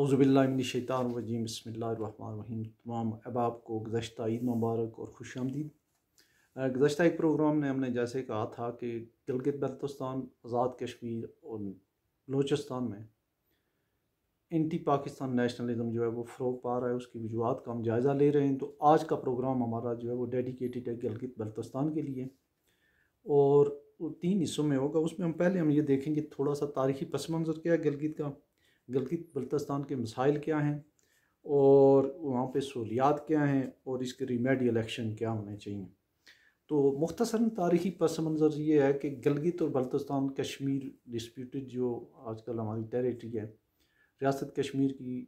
अज़बिल्लाशैतरजीम बसमीम तमाम अहबाब को गुज्त ईद मुबारक और खुश आमदीद गुज्त एक प्रोग्राम में हमने जैसे कहा था कि गिलगित बल्तस्तान आज़ाद कश्मीर और बलोचिस्तान में एंटी पाकिस्तान नेशनलिज़म जो है वो फ़रोग पा रहा है उसकी वजूहत का हम जायज़ा ले रहे हैं तो आज का प्रोग्राम हमारा जो है वो डेडिकेटेड है गिलगित बल्तस्तान के लिए और तीन हिस्सों में होगा उसमें हम पहले हम ये देखेंगे थोड़ा सा तारीखी पस मंज़र क्या है गिलगित का गलगित बल्तिस्तान के मसाइल क्या हैं और वहाँ पर सहूलियात क्या हैं और इसके रिमेडियल एक्शन क्या होने चाहिए तो मुख्तसरा तारीखी पस मंज़र ये है कि गलगित तो और बल्तिस्तान कश्मीर डिस्प्यूट जो आजकल हमारी टेरेटरी है रियासत कश्मीर की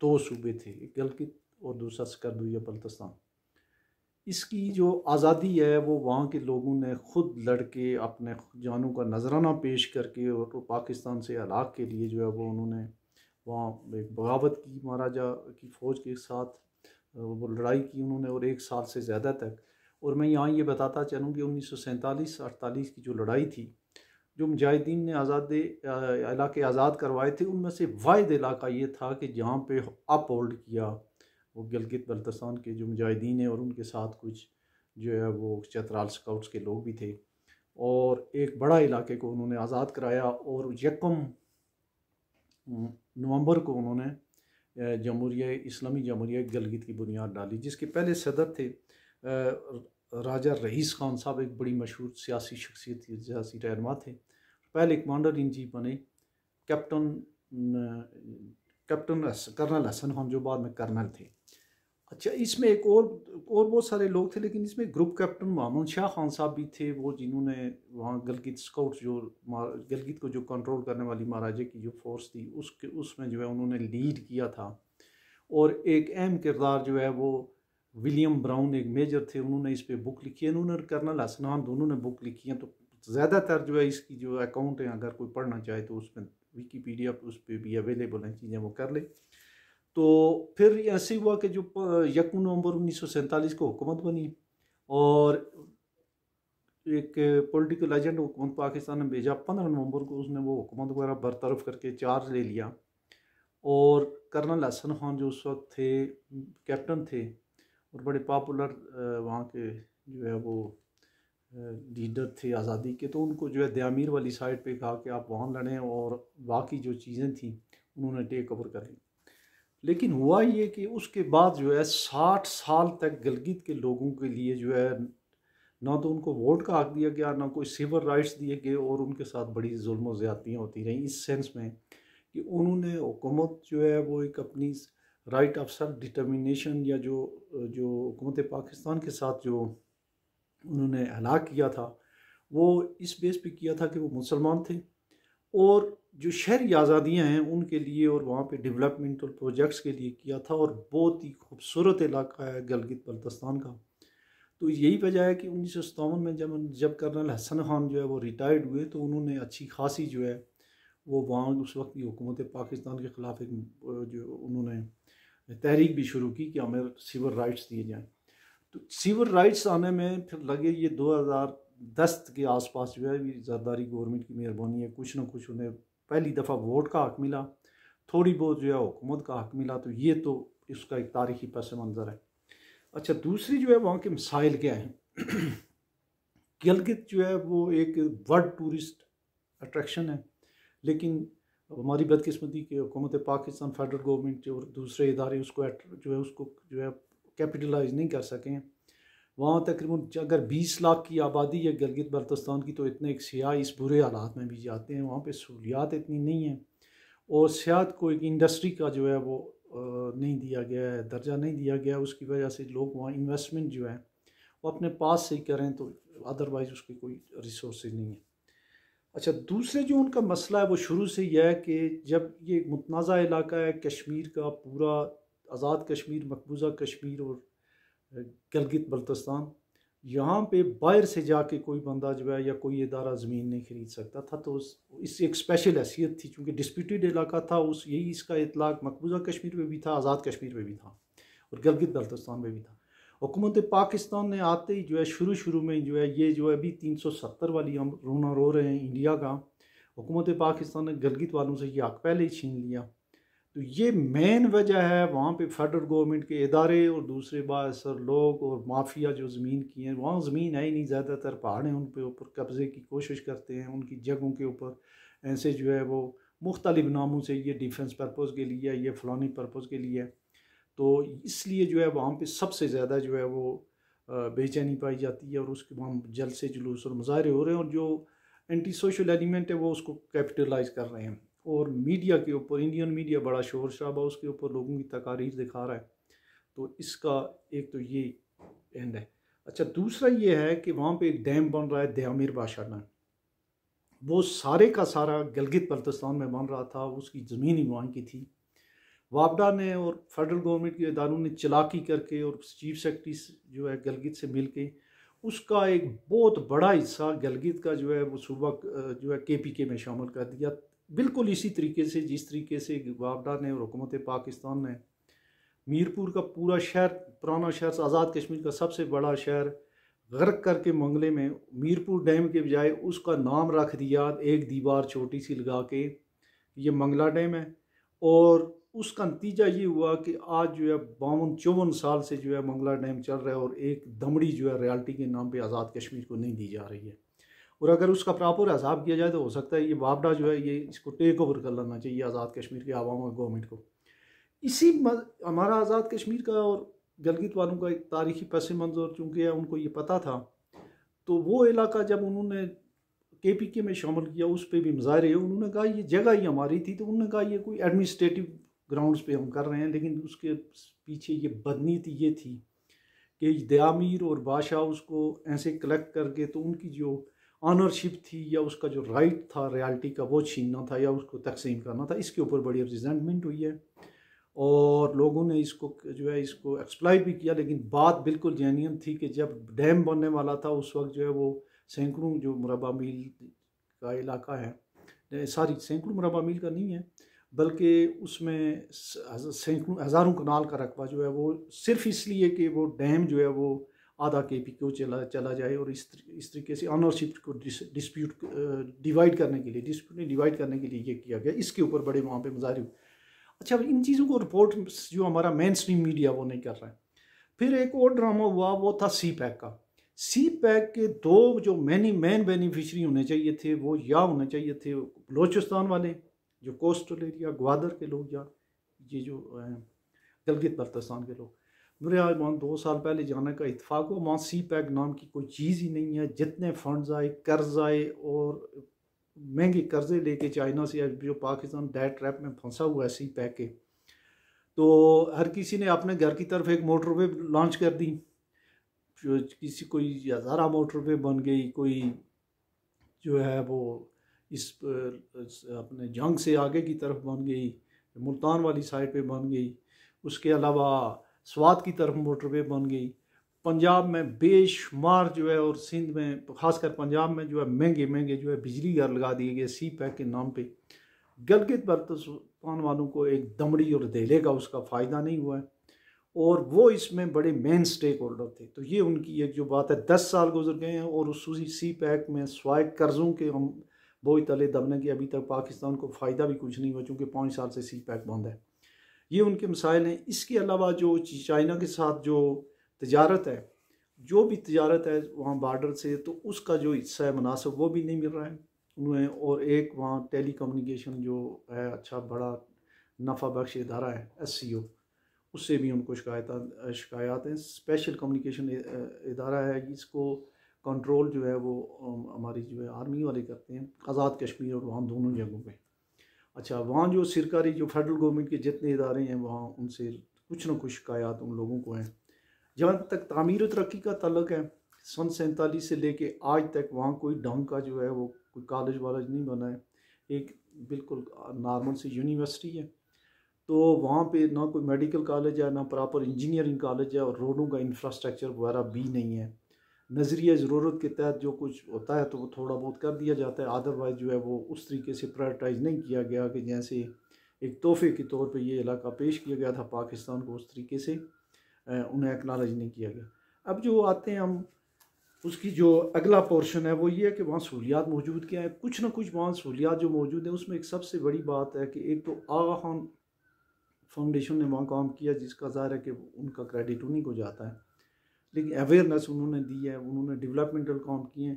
दो सूबे थे एक गलगित और दूसरा सकरदू या बल्तिस्तान इसकी जो आज़ादी है वो वहाँ के लोगों ने खुद लड़ के अपने जानों का नजराना पेश करके और तो पाकिस्तान से हलाक के लिए जो है वो उन्होंने वहाँ एक बगावत की महाराजा की फ़ौज के साथ वो लड़ाई की उन्होंने और एक साल से ज़्यादा तक और मैं यहाँ ये बताता चलूँ कि उन्नीस सौ सैंतालीस अड़तालीस की जो लड़ाई थी जो मुजाहिदीन ने आज़ाद इलाके आज़ाद करवाए थे उनमें से वाद इलाका ये था कि जहाँ पे अप होल्ड किया वो गलगित बल्तस्तान के जो मुजाहिदीन हैं और उनके साथ कुछ जो है वो चतराल स्काउट्स के लोग भी थे और एक बड़ा इलाके को उन्होंने आज़ाद कराया और यकम नवंबर को उन्होंने जमहूरिया इस्लामी जमहूरिया गलगित की बुनियाद डाली जिसके पहले सदर थे राजा रईस खान साहब एक बड़ी मशहूर सियासी शख्सियत सियासी रहनमा थे पहले कमांडर इन चीफ बने कैप्टन कैप्टन कर्नल हसन हम जो बाद में कर्नल थे अच्छा इसमें एक और और बहुत सारे लोग थे लेकिन इसमें ग्रुप कैप्टन मामून शाह खान साहब भी थे वो जिन्होंने वहाँ गलगित स्काउट जो गलगित को जो कंट्रोल करने वाली महाराजे की जो फोर्स थी उसके उसमें जो है उन्होंने लीड किया था और एक अहम किरदार जो है वो विलियम ब्राउन एक मेजर थे उन्होंने इस पर बुक लिखी है उन्होंने कर्नल हसनान दोनों ने बुक लिखी है तो ज़्यादातर जो है इसकी जो अकाउंट है अगर कोई पढ़ना चाहे तो उसमें विकीपीडिया उस पर भी अवेलेबल हैं चीज़ें वो कर ले तो फिर ऐसे हुआ कि जो यकू नवंबर उन्नीस सौ सैंतालीस को हुकूमत बनी और एक पॉलिटिकल एजेंट हुकूमत पाकिस्तान ने भेजा पंद्रह नवंबर को उसने वो हुकूमत वगैरह बरतरफ करके चार्ज ले लिया और कर्नल हसन खान जो उस वक्त थे कैप्टन थे और बड़े पॉपुलर वहाँ के जो है वो लीडर थे आज़ादी के तो उनको जो है दयामीर वाली साइड पे कहा कि आप वहाँ लड़ें और बाकी जो चीज़ें थी उन्होंने टेक ओवर करें लेकिन हुआ ये कि उसके बाद जो है साठ साल तक गलगित के लोगों के लिए जो है ना तो उनको वोट का हक दिया गया ना कोई सिविल राइट्स दिए गए और उनके साथ बड़ी जुल्म ज़्यादतियाँ होती रहीं इस सेंस में कि उन्होंने हुकूमत जो है वो एक अपनी राइट ऑफ सेल्फ डिटर्मिनेशन या जो जो हुकूमत पाकिस्तान के साथ जो उन्होंने हलाक किया था वो इस बेस पे किया था कि वो मुसलमान थे और जो शहरी आज़ादियाँ हैं उनके लिए और वहाँ पे डेवलपमेंटल प्रोजेक्ट्स के लिए किया था और बहुत ही खूबसूरत इलाका है गलगित बल्तस्तान का तो यही वजह है कि उन्नीस सौ में जब जब कर्नल हसन खान जो है वो रिटायर्ड हुए तो उन्होंने अच्छी खासी जो है वो वहाँ उस वक्त की हुकूमत पाकिस्तान के ख़िलाफ़ एक जो उन्होंने तहरीक भी शुरू की कि हमें सिविल राइट्स दिए जाएँ तो सीवर राइट्स आने में फिर लगे ये 2010 के आसपास जो है जरदारी गवर्नमेंट की मेहरबानी है कुछ ना कुछ उन्हें पहली दफ़ा वोट का हक मिला थोड़ी बहुत जो है हुकूमत का हक मिला तो ये तो इसका एक तारीखी पस मंज़र है अच्छा दूसरी जो है वहाँ के मसाइल क्या हैं गलगित जो है वो एक वर्ल्ड टूरिस्ट अट्रैक्शन है लेकिन हमारी बदकस्मती की हुकूमत पाकिस्तान फेडरल गवर्नमेंट और दूसरे इदारे उसको जो है उसको जो है कैपिटलाइज नहीं कर सकें वहाँ तकरीबन अगर 20 लाख की आबादी है गलगित बल्तस्तान की तो इतने एक सयाह इस बुरे हालात में भी जाते हैं वहाँ पे सहूलियात इतनी नहीं हैं और सियात को एक इंडस्ट्री का जो है वो नहीं दिया गया है दर्जा नहीं दिया गया है उसकी वजह से लोग वहाँ इन्वेस्टमेंट जो है वो अपने पास से ही करें तो अदरवाइज़ उसके कोई रिसोर्स नहीं है अच्छा दूसरे जो उनका मसला है वो शुरू से यह है कि जब ये एक मुतनाज़ इलाका है कश्मीर का पूरा आज़ाद कश्मीर मकबूजा कश्मीर और गलगित बल्तिस्तान यहाँ पे बाहर से जाके कोई बंदा जो है या कोई इदारा ज़मीन नहीं ख़रीद सकता था तो उस इससे एक स्पेशल हैसियत थी चूँकि डिस्प्यूटेड इलाका था उस यही इसका इतलाक मकबूजा कश्मीर में भी था आज़ाद कश्मीर में भी था और गलगित बल्तिस्तान में भी था हुकूमत पाकिस्तान ने आते ही जो है शुरू शुरू में जो है ये जो है अभी तीन सौ सत्तर वाली हम रोना रो रहे हैं इंडिया का हुकूमत पाकिस्तान ने गलगित वालों से ये हक पहले ही छीन लिया तो ये मेन वजह है वहाँ पे फेडरल गवर्नमेंट के इदारे और दूसरे बासर लोग और माफिया जो ज़मीन की हैं वहाँ ज़मीन है ही नहीं ज़्यादातर पहाड़ें उन पे ऊपर कब्ज़े की कोशिश करते हैं उनकी जगहों के ऊपर ऐसे जो है वो मुख्तलिफ नामों से ये डिफेंस पर्पज़ के लिए ये फलानी पर्पज़ के लिए तो इसलिए जो है वहाँ पर सबसे ज़्यादा जो है वो बेचैनी पाई जाती है और उसके वहाँ जलसे जुलूस और मुजाहरे हो रहे हैं और जो एंटी सोशल एलिमेंट है वो उसको कैपिटलाइज कर रहे हैं और मीडिया के ऊपर इंडियन मीडिया बड़ा शोर शराबा उसके ऊपर लोगों की तकारीर दिखा रहा है तो इसका एक तो ये एंड है अच्छा दूसरा ये है कि वहाँ पे एक डैम बन रहा है दयामिर बादशाह वो सारे का सारा गलगित बल्तिस्तान में बन रहा था उसकी ज़मीन ही वहाँ की थी वापडा ने और फेडरल गवर्नमेंट के इदारों ने चलाकी करके और चीफ सेक्रेटरी जो है गलगित से मिल के उसका एक बहुत बड़ा हिस्सा गलगित का जो है वो सूबा जो है के पी के में शामिल कर दिया बिल्कुल इसी तरीके से जिस तरीके से बाबडा ने और हुकूमत पाकिस्तान ने मीरपुर का पूरा शहर पुराना शहर आज़ाद कश्मीर का सबसे बड़ा शहर गर्क करके मंगले में मीरपुर डैम के बजाय उसका नाम रख दिया एक दीवार छोटी सी लगा के ये मंगला डैम है और उसका नतीजा ये हुआ कि आज जो है बावन चौवन साल से जो है मंगला डैम चल रहा है और एक दमड़ी जो है रियल्टी के नाम पे आज़ाद कश्मीर को नहीं दी जा रही है और अगर उसका प्रॉपर अजाब किया जाए तो हो सकता है ये बाबड़ा जो है ये इसको टेक ओवर कर लेना चाहिए आज़ाद कश्मीर के आवाम और गवर्नमेंट को इसी हमारा आज़ाद कश्मीर का और गलगित वालों का एक तारीखी पस मंजर चूँकि है उनको ये पता था तो वो इलाका जब उन्होंने के पी के में शामिल किया उस पर भी मजाहरे उन्होंने कहा ये जगह ही हमारी थी तो उन्होंने कहा ये कोई एडमिनिस्ट्रेटिव ग्राउंड्स पे हम कर रहे हैं लेकिन उसके पीछे ये बदनीति ये थी कि दयामीर और बादशाह उसको ऐसे कलेक्ट करके तो उनकी जो ऑनरशिप थी या उसका जो राइट था रियलिटी का वो छीनना था या उसको तकसीम करना था इसके ऊपर बड़ी रिजेंटमेंट हुई है और लोगों ने इसको जो है इसको एक्सप्लाइट भी किया लेकिन बात बिल्कुल जैनियन थी कि जब डैम बनने वाला था उस वक्त जो है वो सैकड़ों जो मुरबा मील का इलाका है सारी सैकड़ों मुरबा मील का नहीं है बल्कि उसमें सैकड़ों हज़ारों कनाल का रकबा जो है वो सिर्फ इसलिए कि वो डैम जो है वो आधा के पी क्यों चला चला जाए और इस इस तरीके से ऑनरशिप को डिस, डिस्प्यूट डिवाइड करने के लिए डिस्प्यूट डिवाइड करने के लिए ये किया गया इसके ऊपर बड़े वहाँ पर मुजाहरे हुए अच्छा इन चीज़ों को रिपोर्ट जो हमारा मेन स्ट्रीम मीडिया वो नहीं कर रहा है फिर एक और ड्रामा हुआ वो था सी पैक का सी पैक के दो जो मैनी मेन बेनिफिशरी होने चाहिए थे वो या होने चाहिए थे बलोचिस्तान वाले जो कोस्टल एरिया ग्वादर के लोग या ये जो गलगित बल्तिस्तान के लोग मेरे मान दो साल पहले जाने का इतफाक़ हुआ वहाँ सी पैक नाम की कोई चीज़ ही नहीं है जितने फंड्स आए कर्ज आए और महंगे कर्जे लेके चाइना से जो पाकिस्तान डेट ट्रैप में फंसा हुआ है सी पैक के तो हर किसी ने अपने घर की तरफ एक वे लॉन्च कर दी किसी कोई हज़ारा वे बन गई कोई जो है वो इस अपने जंग से आगे की तरफ बन गई मुल्तान वाली साइड पे बन गई उसके अलावा स्वाद की तरफ मोटरवे बन गई पंजाब में बेशुमार जो है और सिंध में खासकर पंजाब में जो है महंगे महंगे जो है बिजली घर लगा दिए गए सी पैक के नाम पे गलगित बल्तुस्तान वालों को एक दमड़ी और दहले का उसका फ़ायदा नहीं हुआ है और वो इसमें बड़े मेन स्टेक होल्डर थे तो ये उनकी एक जो बात है दस साल गुजर गए हैं और उसी सी पैक में स्वाय कर्ज़ों के हम बोई तले दबने के अभी तक पाकिस्तान को फ़ायदा भी कुछ नहीं हुआ चूँकि पाँच साल से सी पैक बंद है ये उनके मसाइल हैं इसके अलावा जो चाइना के साथ जो तजारत है जो भी तजारत है वहाँ बार्डर से तो उसका जो हिस्सा है मुनासब वो भी नहीं मिल रहा है उन्हें और एक वहाँ टेली कम्युनिकेशन जो है अच्छा बड़ा नफ़ा बख्श इदारा है एस सी ओ उससे भी उनको शिकायत शिकायत हैं स्पेशल कम्युनिकेशन इदारा है इसको कंट्रोल जो है वो हमारी जो है आर्मी वाले करते हैं आज़ाद कश्मीर और वहाँ दोनों जगहों पर अच्छा वहाँ जो सरकारी जो फेडरल गवर्नमेंट के जितने इदारे हैं वहाँ उनसे कुछ ना कुछ शिकायात उन लोगों को हैं जहाँ तक तमीर तरक्की का तलक है सन सैंतालीस से लेके आज तक वहाँ कोई ढंग का जो है वो कोई कॉलेज वालेज नहीं बना है एक बिल्कुल नॉर्मल सी यूनिवर्सिटी है तो वहाँ पे ना कोई मेडिकल कॉलेज है ना प्रॉपर इंजीनियरिंग कॉलेज है और रोडों का इंफ्रास्ट्रक्चर वगैरह भी नहीं है नज़रिया ज़रूरत के तहत जो कुछ होता है तो वो थोड़ा बहुत कर दिया जाता है अदरवाइज़ जो है वो उस तरीके से प्रायरटाइज़ नहीं किया गया कि जैसे एक तोहफे के तौर पर ये इलाका पेश किया गया था पाकिस्तान को उस तरीके से उन्हें एक्नॉलेज नहीं किया गया अब जो आते हैं हम उसकी जो अगला पोर्शन है वो ये है कि वहाँ सहूलियात मौजूद क्या है कुछ ना कुछ वहाँ सहूलियात जो मौजूद हैं उसमें एक सबसे बड़ी बात है कि एक तो आगा खान फाउंडेशन ने वहाँ काम किया जिसका ज़ाहिर है कि उनका क्रेडिट उन्हीं को जाता है लेकिन अवेयरनेस उन्होंने दी है उन्होंने डेवलपमेंटल काम किए हैं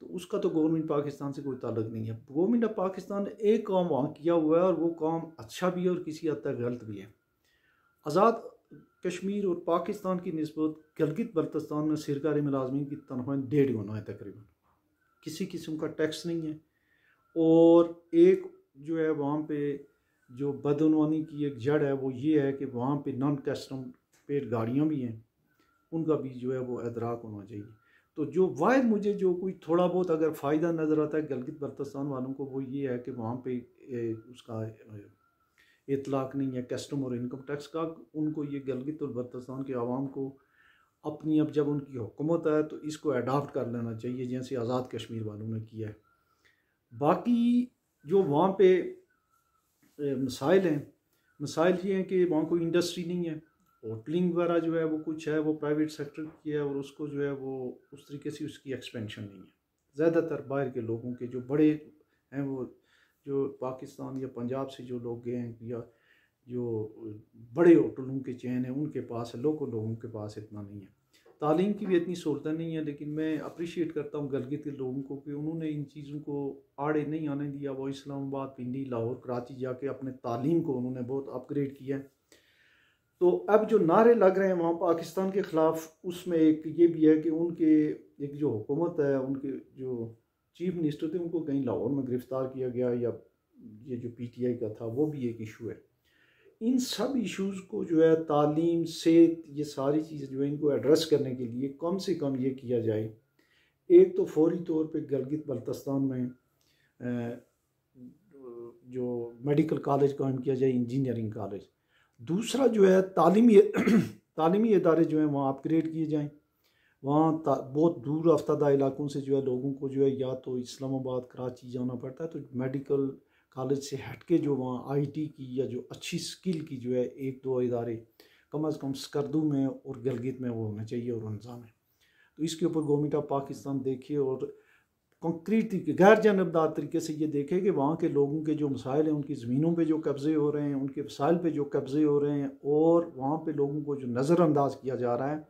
तो उसका तो गवर्नमेंट पाकिस्तान से कोई ताल्लुक नहीं है गवर्नमेंट ऑफ पाकिस्तान ने एक काम वहाँ किया हुआ है और वो काम अच्छा भी है और किसी हद तक गलत भी है आज़ाद कश्मीर और पाकिस्तान की नस्बत गलगित बल्तिस्तान में सरकारी मुलाजमीन की तनख्वाहें डेढ़ गुना है तकरीबन किसी किस्म का टैक्स नहीं है और एक जो है वहाँ पे जो बदनवानी की एक जड़ है वो ये है कि वहाँ पे नॉन कस्टम पेड गाड़ियाँ भी हैं उनका भी जो है वो अदराक होना चाहिए तो जो वायद मुझे जो कोई थोड़ा बहुत अगर फ़ायदा नज़र आता है गलगित बल्तिस्तान वालों को वो ये है कि वहाँ पे उसका इतलाक नहीं है कस्टम और इनकम टैक्स का उनको ये गलगित और बल्तिस्तान के आवाम को अपनी अब जब उनकी हुकूमत है तो इसको अडाप्ट कर लेना चाहिए जैसे आज़ाद कश्मीर वालों ने किया है बाकी जो वहाँ पे मसाइल हैं मसाइल ये हैं कि वहाँ कोई इंडस्ट्री नहीं है होटलिंग वगैरह जो है वो कुछ है वो प्राइवेट सेक्टर की है और उसको जो है वो उस तरीके से उसकी एक्सपेंशन नहीं है ज़्यादातर बाहर के लोगों के जो बड़े हैं वो जो पाकिस्तान या पंजाब से जो लोग गए हैं या जो बड़े होटलों के चैन हैं उनके पास है लोकल लोगों के पास इतना नहीं है तालीम की भी इतनी सहूलतें नहीं है लेकिन मैं अप्रिशिएट करता हूँ गलगित के लोगों को कि उन्होंने इन चीज़ों को आड़े नहीं आने दिया वो इस्लामाबाद पिंडी लाहौर कराची जाके अपने तालीम को उन्होंने बहुत अपग्रेड किया है तो अब जो नारे लग रहे हैं वहाँ पाकिस्तान के ख़िलाफ़ उसमें एक ये भी है कि उनके एक जो हुकूमत है उनके जो चीफ मिनिस्टर थे उनको कहीं लाहौर में गिरफ़्तार किया गया या ये जो पी टी आई का था वो भी एक इशू है इन सब इश्यूज़ को जो है तालीम सेहत ये सारी चीज़ें जो है इनको एड्रेस करने के लिए कम से कम ये किया जाए एक तो फौरी तौर पे गलगित बल्तस्तान में जो मेडिकल कॉलेज कायम किया जाए इंजीनियरिंग कॉलेज दूसरा जो है तालीमी तालीमी इदारे जो हैं वहाँ अपग्रेड किए जाएँ वहाँ बहुत दूर अफ्तादा इलाकों से जो है लोगों को जो है या तो इस्लामाबाद कराची जाना पड़ता है तो मेडिकल कॉलेज से हट के जो वहाँ आईटी की या जो अच्छी स्किल की जो है एक दो इदारे कम अज़ कम स्कर्दू में और गलगित में वो होना चाहिए और रमज़ा में तो इसके ऊपर गवर्नमेंट ऑफ पाकिस्तान देखिए और कंक्रीट तरीके गैर जानबदार तरीके से ये देखें कि वहाँ के लोगों के जो मसाइल हैं उनकी ज़मीनों पे जो कब्ज़े हो रहे हैं उनके वसाइल पे जो कब्ज़े हो रहे हैं और वहाँ पे लोगों को जो नज़रअंदाज किया जा रहा है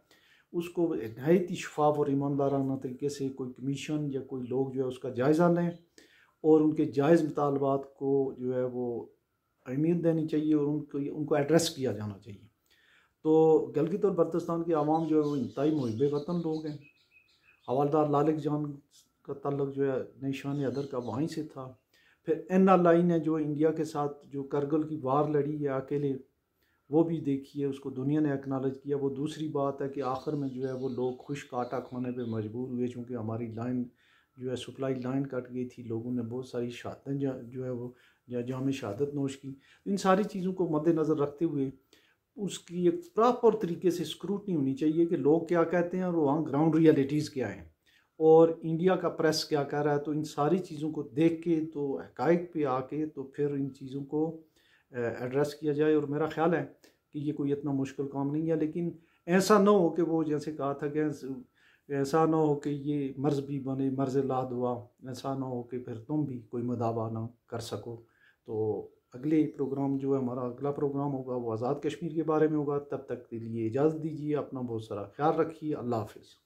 उसको नहायत ही शफाफ और ईमानदाराना तरीके से कोई कमीशन या कोई लोग जो है उसका जायज़ा लें और उनके जायज़ मुतालबात को जो है वो अहमियत देनी चाहिए और उनको उनको एड्रेस किया जाना चाहिए तो गलगित और बल्तिस्तान की आवाम जो है वो इंतई मुहब वतन लोग हैं हवालदार लालिक जान का तल्लक जो है निशान अदर का वहीं से था फिर एन एल आई ने जो इंडिया के साथ जो करगिल की वार लड़ी है अकेले वो भी देखी है उसको दुनिया ने एक्नॉलेज किया वो दूसरी बात है कि आखिर में जो है वो लोग खुश काटा खाने पे मजबूर हुए चूँकि हमारी लाइन जो है सप्लाई लाइन कट गई थी लोगों ने बहुत सारी शहादतें जो है वो जो हमें शहादत नोश की इन सारी चीज़ों को मद्दनज़र रखते हुए उसकी एक प्रॉपर तरीके से स्क्रूटनी होनी चाहिए कि लोग क्या कहते हैं और वहाँ ग्राउंड रियलिटीज़ क्या हैं और इंडिया का प्रेस क्या कह रहा है तो इन सारी चीज़ों को देख के तो हकाइक पे आके तो फिर इन चीज़ों को एड्रेस किया जाए और मेरा ख्याल है कि ये कोई इतना मुश्किल काम नहीं है लेकिन ऐसा ना हो कि वो जैसे कहा था कि ऐसा ना हो कि ये मर्ज भी बने मर्ज ला दुआ ऐसा ना हो कि फिर तुम भी कोई मदावा ना कर सको तो अगले प्रोग्राम जो है हमारा अगला प्रोग्राम होगा वो आज़ाद कश्मीर के बारे में होगा तब तक के लिए इजाज़त दीजिए अपना बहुत सारा ख्याल रखिए अल्लाह हाफिज़